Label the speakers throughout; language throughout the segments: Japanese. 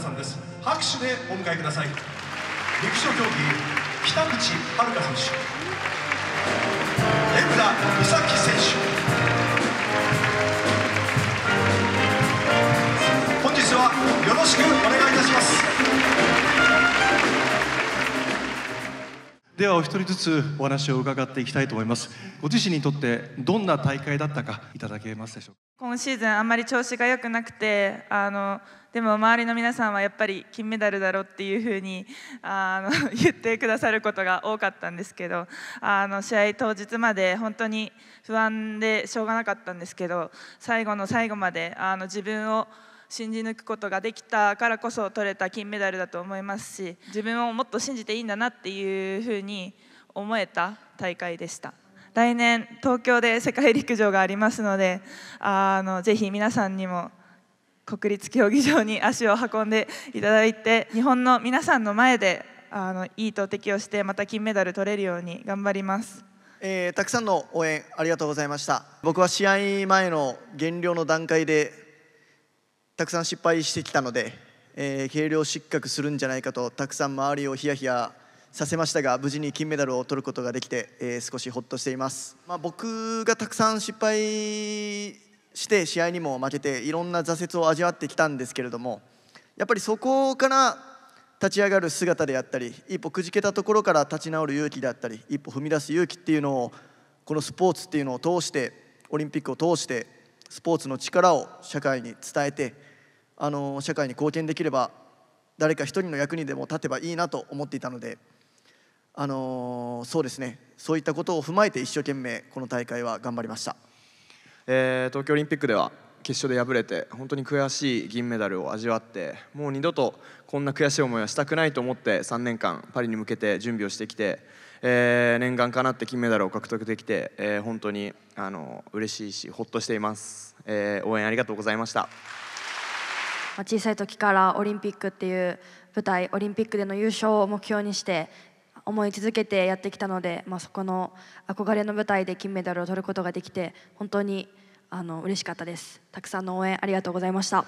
Speaker 1: 皆さんです拍手でお迎えください陸上競技北口遥選手江村美咲選手本日はよろしくお願
Speaker 2: いいたします
Speaker 1: ではお一人ずつお話を伺っていきたいと思いますご自身にとってどんな大会だったかいただけますでしょうか
Speaker 3: 今シーズンあんまり調子が良くなくてあのでも周りの皆さんはやっぱり金メダルだろうっていうふうにあの 言ってくださることが多かったんですけどあの試合当日まで本当に不安でしょうがなかったんですけど最後の最後まであの自分を信じ抜くことができたからこそ取れた金メダルだと思いますし自分をもっと信じていいんだなっていうふうに思えた大会でした来年東京で世界陸上がありますのであのぜひ皆さんにも国立競技場に足を運んでいただいて日本の皆さんの前であのいい投擲をしてまた金メダル取れるように頑張ります。
Speaker 1: えー、たくさんの応援ありがとうございました僕は試合前の減量の段階でたくさん失敗してきたので、えー、軽量失格するんじゃないかとたくさん周りをヒヤヒヤさせましたが無事に金メダルを取ることができて、えー、少しホッとしています、まあ、僕がたくさん失敗して試合にも負けていろんな挫折を味わってきたんですけれどもやっぱりそこから立ち上がる姿であったり一歩くじけたところから立ち直る勇気であったり一歩踏み出す勇気っていうのをこのスポーツっていうのを通してオリンピックを通してスポーツの力を社会に伝えてあの社会に貢献できれば誰か一人の役にでも立てばいいなと思っていたので、あのそうですねそういったことを踏まえて一生懸命この大会は頑張りました、えー、東京オリンピックでは決勝で敗れて本当に悔しい銀メダルを味わってもう二度とこんな悔しい思いはしたくないと思って3年間パリに向けて準備をしてきて。えー、念願かなって金メダルを獲得できて、えー、本当にあの嬉しいしほっとしています、えー、応援ありがとうございました
Speaker 4: 小さい時からオリンピックっていう舞台オリンピックでの優勝を目標にして思い続けてやってきたので、まあ、そこの憧れの舞台で金メダルを取ることができて本当にあの嬉しかったですたくさんの応援ありがとうございました。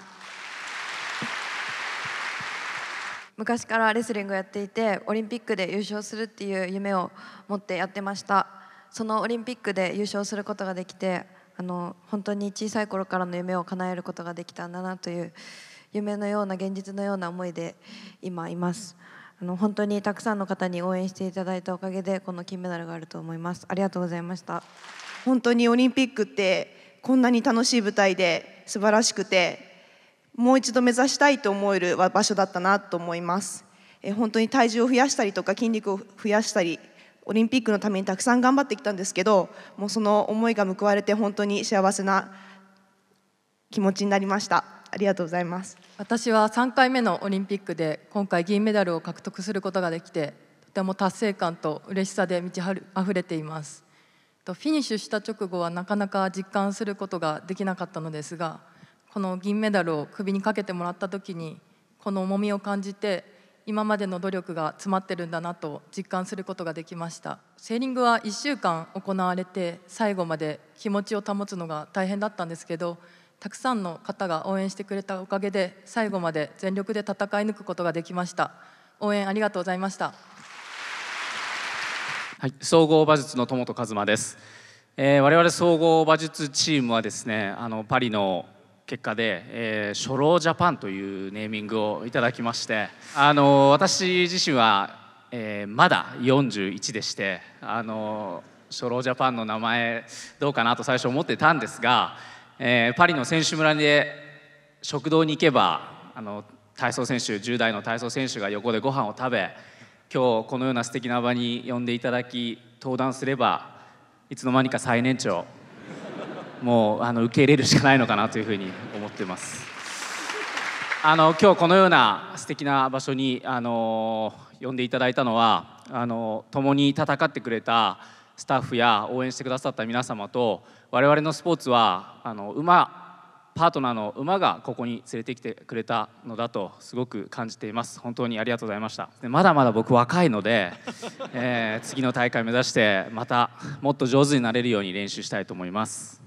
Speaker 5: 昔からレスリングをやっていてオリンピックで優勝するっていう夢を持ってやってましたそのオリンピックで優勝することができてあの本当に小さい頃からの夢を叶えることができたんだなという夢のような現実のような思いで今いますあの本当にたくさんの方に応援していただいたおかげでこの金メダルがあると思いますありがとうございました本当にオリンピックってこんなに楽しい舞台で素晴らしくてもう一度目指したいと思える場所だったなと思います。え本当に体重を増やしたりとか筋肉を増やしたりオリンピックのためにたくさん頑張ってきたんですけどもうその思いが報われて本当に幸せな気持ちになりましたありがとうございます
Speaker 4: 私は3回目のオリンピックで今回銀メダルを獲得することができてとても達成感と嬉しさで満ちあふれていますフィニッシュした直後はなかなか実感することができなかったのですがこの銀メダルを首にかけてもらった時にこの重みを感じて今までの努力が詰まってるんだなと実感することができましたセーリングは1週間行われて最後まで気持ちを保つのが大変だったんですけどたくさんの方が応援してくれたおかげで最後まで全力で戦い抜くことができました応援ありがとうございました、
Speaker 2: はい、総合馬術の友と和真です、えー、我々総合馬術チームはですねあのパリの結果で、えー、初老ジャパンというネーミングをいただきまして、あの私自身は、えー、まだ41でして、あの初老ジャパンの名前どうかなと最初思ってたんですが、えー、パリの選手村で食堂に行けばあの体操選手10代の体操選手が横でご飯を食べ今日このような素敵な場に呼んでいただき登壇すればいつの間にか最年長もうあの受け入れるしかないのかなというふうに思ってます。あの今日このような素敵な場所にあの呼んでいただいたのはあの共に戦ってくれたスタッフや応援してくださった皆様と我々のスポーツはあの馬パートナーの馬がここに連れてきてくれたのだとすごく感じています本当にありがとうございましたまだまだ僕若いので、えー、次の大会目指してまたもっと上手になれるように練習したいと思います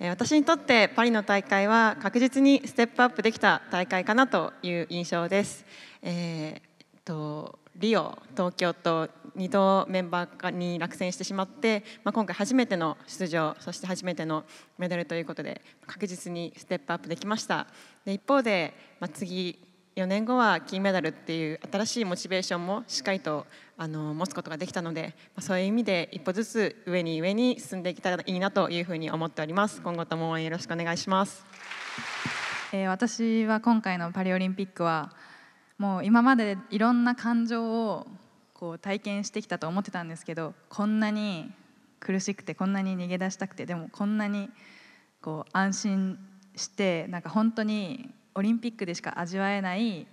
Speaker 6: 私にとってパリの大会は確実にステップアップできた大会かなという印象です。えー、とリオ、東京と2度メンバーに落選してしまって、まあ、今回初めての出場そして初めてのメダルということで確実にステップアップできましたで一方で、まあ、次4年後は金メダルっていう新しいモチベーションもしっかりとあの持つことができたので、まあ、そういう意味で一歩ずつ上に上に進んでいけたらいいなというふうに思っております今後とも
Speaker 4: 応援よろしくお願いします、えー、私は今回のパリオリンピックはもう今までいろんな感情をこう体験してきたと思ってたんですけどこんなに苦しくてこんなに逃げ出したくてでもこんなにこう安心してなんか本当にオリンピックでしか味わえない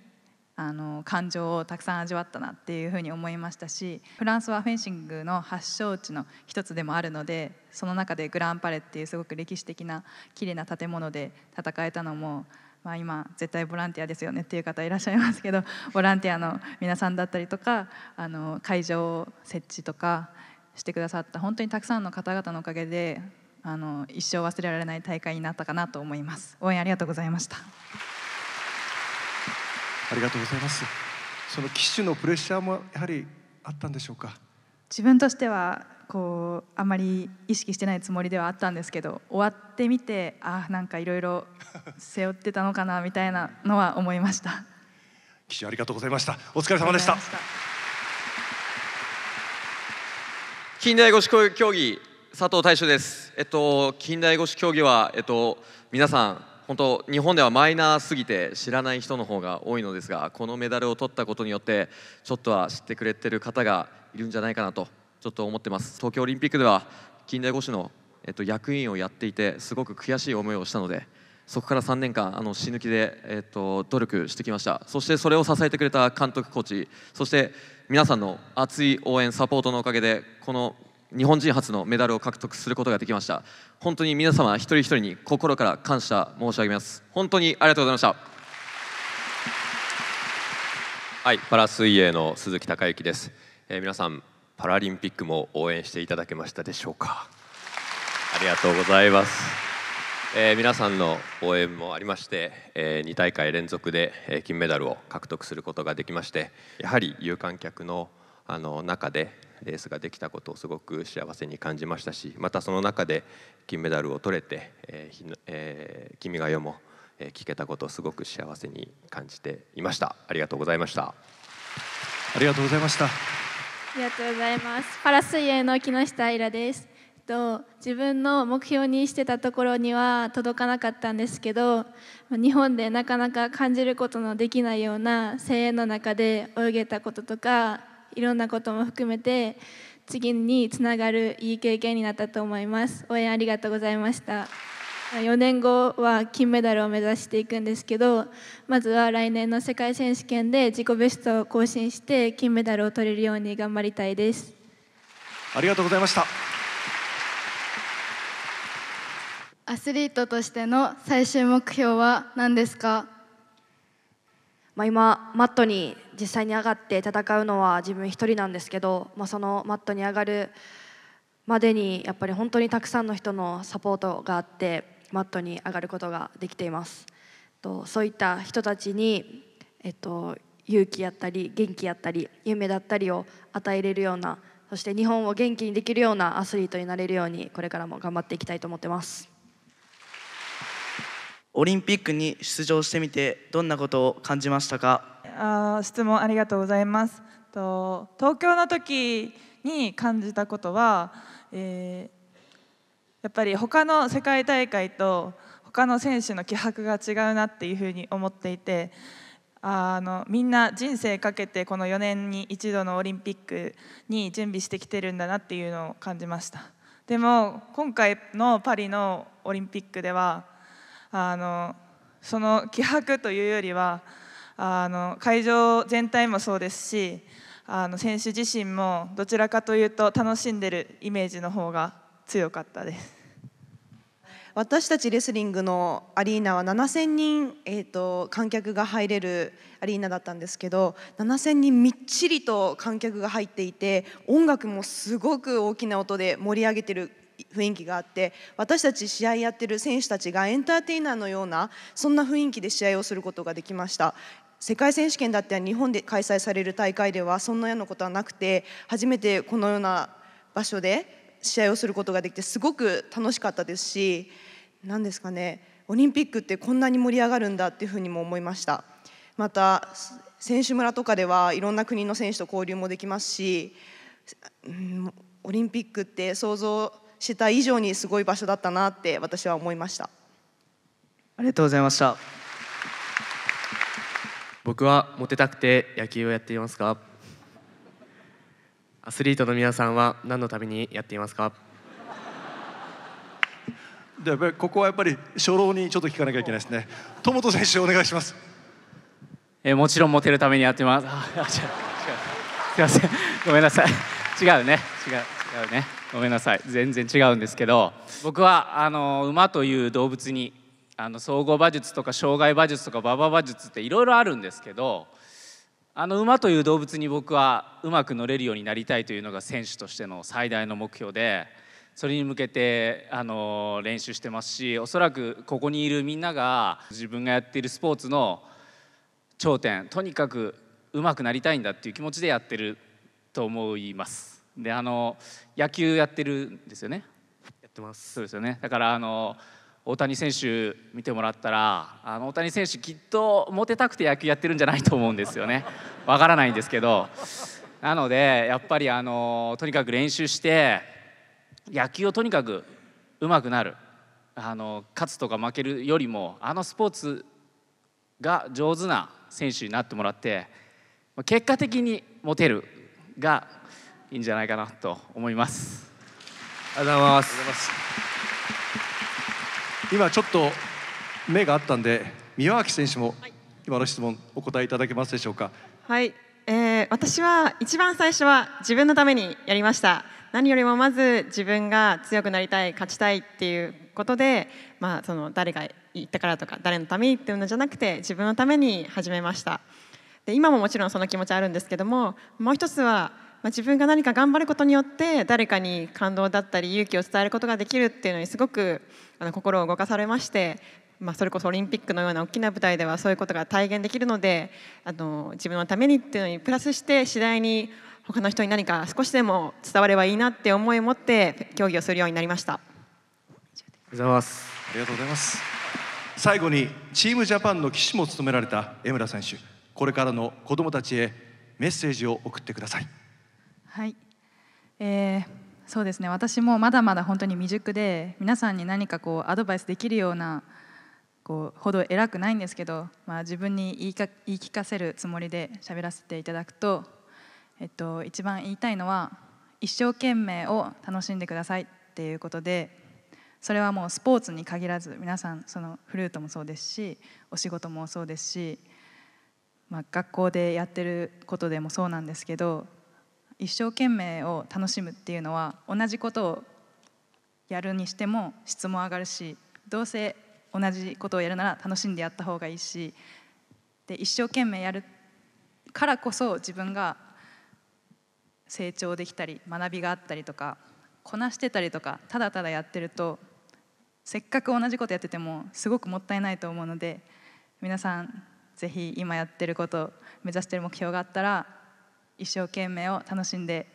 Speaker 4: あの感情をたくさん味わったなっていうふうに思いましたしフランスはフェンシングの発祥地の一つでもあるのでその中でグランパレっていうすごく歴史的な綺麗な建物で戦えたのも、まあ、今絶対ボランティアですよねっていう方いらっしゃいますけど ボランティアの皆さんだったりとかあの会場設置とかしてくださった本当にたくさんの方々のおかげであの一生忘れられない大会になったかなと思います。応援ありがとうございました。
Speaker 1: ありがとうございますその機種のプレッシャーもやはりあったんでしょうか
Speaker 4: 自分としてはこうあんまり意識してないつもりではあったんですけど終わってみてあなんかいろいろ背負ってたのかなみたいなのは思いました
Speaker 1: 機種ありがとうございましたお疲れ様でした 近代五種競技佐藤大将ですえっと近代五種競技はえっと皆さん本当日本ではマイナーすぎて知らない人の方が多いのですがこのメダルを取ったことによってちょっとは知ってくれてる方がいるんじゃないかなとちょっと思ってます東京オリンピックでは近代五種の、えっと、役員をやっていてすごく悔しい思いをしたのでそこから3年間あの死ぬ気で、えっと、努力してきましたそしてそれを支えてくれた監督コーチそして皆さんの熱い応援サポートのおかげでこの日本人初のメダルを獲得することができました本当に皆様一人一人に心から感謝申し上げます本当にありがとうございました
Speaker 2: はいパラ水泳の鈴木孝之です、えー、皆さんパラリンピックも応援していただけましたでしょうかありがとうございます、えー、皆さんの応援もありまして、えー、2大会連続で金メダルを
Speaker 1: 獲得することができましてやはり有観客のあの中でレースができたことをすごく幸せに感じましたしまたその中で金メダルを取れて「えーえー、君が代」も聞けたことをすごく幸せに感じていましたありがとうございましたありがとうございましたあ
Speaker 3: りがとうございますパラ水泳の木下愛ですと自分の目標にしてたところには届かなかったんですけど日本でなかなか感じることのできないような声援の中で泳げたこととかいろんなことも含めて次につながるいい経験になったと思います応援ありがとうございました4年後は金メダルを目指していくんですけどまずは来年の世界選手権で自己ベストを更新して金メダルを取れるように頑張りたいです
Speaker 1: ありがとうございました
Speaker 3: アスリー
Speaker 4: トとしての最終目標は何ですかまあ、今マットに実際に上がって戦うのは自分1人なんですけど、まあ、そのマットに上がるまでにやっぱり本当にたくさんの人のサポートがあってマットに上がることができていますとそういった人たちに、えっと、勇気やったり元気やったり夢だったりを与えれるようなそして日本を元気にできるようなアスリートになれるようにこれからも頑張っていきたいと思ってます。
Speaker 1: オリンピックに出場してみてどんなことを感じましたか
Speaker 3: あ質問ありがとうございますと東京の時に感じたことは、えー、やっぱり他の世界大会と他の選手の気迫が違うなっていうふうに思っていてああのみんな人生かけてこの4年に一度のオリンピックに準備してきてるんだなっていうのを感じましたでも今回のパリのオリンピックではあのその気迫というよりはあの会場全体もそうですしあの選手自身もどちらかというと楽しんでるイメージの方が強かったです
Speaker 5: 私たちレスリングのアリーナは7000人、えーと、と観客が入れるアリーナだったんですけど7000人みっちりと観客が入っていて音楽もすごく大きな音で盛り上げてる雰囲気があって私たち試合やってる選手たちがエンターテイナーのようなそんな雰囲気で試合をすることができました世界選手権だって日本で開催される大会ではそんなようなことはなくて初めてこのような場所で試合をすることができてすごく楽しかったですし何ですかねオリンピックってこんなに盛り上がるんだっていうふうにも思いましたまた選手村とかではいろんな国の選手と交流もできますし、ん、オリンピックって想像した以上にすごい場所だったなって私は思いましたありがとうございました
Speaker 1: 僕はモテたくて野球をやっていますかアスリートの皆さんは何のためにやっていますかでここはやっぱり
Speaker 2: 初老にちょっと聞かなきゃいけないですね友本選手お願いしますえもちろんモテるためにやってますあ違う違うすいませんごめんなさい違うね違う違うねごめんなさい全然違うんですけど僕はあの馬という動物にあの総合馬術とか障害馬術とか馬場馬術っていろいろあるんですけどあの馬という動物に僕はうまく乗れるようになりたいというのが選手としての最大の目標でそれに向けてあの練習してますしおそらくここにいるみんなが自分がやっているスポーツの頂点とにかくうまくなりたいんだっていう気持ちでやってると思います。であの野球やってるんですよねやってますそうですよねだからあの大谷選手見てもらったらあの大谷選手きっとモテたくて野球やってるんじゃないと思うんですよね わからないんですけどなのでやっぱりあのとにかく練習して野球をとにかく上手くなるあの勝つとか負けるよりもあのスポーツが上手な選手になってもらって結果的にモテるがいいんじゃないかなと思いますありがとうございます今
Speaker 1: ちょっと目があったんで宮脇選手も今の質問お答えいただけますでしょうか
Speaker 6: はい、えー、私は一番最初は自分のためにやりました何よりもまず自分が強くなりたい勝ちたいっていうことで、まあ、その誰が言ったからとか誰のためにっていうのじゃなくて自分のために始めましたで今ももちろんその気持ちあるんですけどももう一つはまあ、自分が何か頑張ることによって誰かに感動だったり勇気を伝えることができるっていうのにすごくあの心を動かされまして、まあ、それこそオリンピックのような大きな舞台ではそういうことが体現できるのであの自分のためにっていうのにプラスして次第に他の人に何か少しでも伝わればいいなって思いを持って競技をするようになりました。
Speaker 1: ございますありがとうございます最後にチームジャパンの旗手も務められた江村選手これからの子どもたちへメッセージを送ってください。
Speaker 4: はい、えー、そうですね私もまだまだ本当に未熟で皆さんに何かこうアドバイスできるようなこうほど偉くないんですけど、まあ、自分に言いか言い聞かせるつもりで喋らせていただくと、えっと、一番言いたいのは一生懸命を楽しんでくださいっていうことでそれはもうスポーツに限らず皆さんそのフルートもそうですしお仕事もそうですし、まあ、学校でやってることでもそうなんですけど一生懸命を楽しむっていうのは同じことをやるにしても質も上がるしどうせ同じことをやるなら楽しんでやった方がいいしで一生懸命やるからこそ自分が成長できたり学びがあったりとかこなしてたりとかただただやってるとせっかく同じことやっててもすごくもったいないと思うので皆さん是非今やってること目指してる目標があったら一生懸命を楽しんで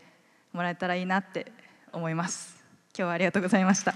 Speaker 4: もらえたらいいなって思います今日はありがとうございました